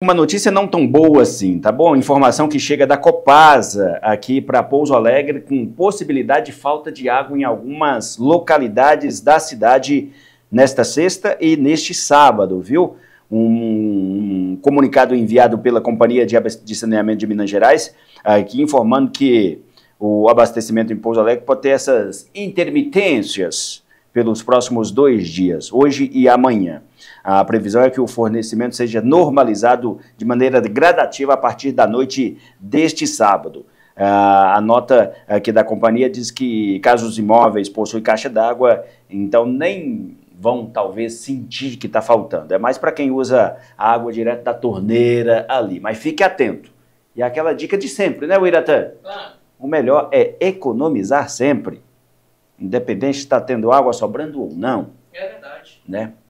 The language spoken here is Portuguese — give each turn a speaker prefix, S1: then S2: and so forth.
S1: Uma notícia não tão boa assim, tá bom? Informação que chega da Copasa aqui para Pouso Alegre com possibilidade de falta de água em algumas localidades da cidade nesta sexta e neste sábado, viu? Um comunicado enviado pela Companhia de Saneamento de Minas Gerais aqui informando que o abastecimento em Pouso Alegre pode ter essas intermitências pelos próximos dois dias, hoje e amanhã. A previsão é que o fornecimento seja normalizado de maneira gradativa a partir da noite deste sábado. Uh, a nota aqui da companhia diz que caso os imóveis possuem caixa d'água, então nem vão talvez sentir que está faltando. É mais para quem usa a água direto da torneira ali. Mas fique atento. E é aquela dica de sempre, né, Uiratan? O melhor é economizar sempre independente se está tendo água sobrando ou não.
S2: É verdade.
S3: Né?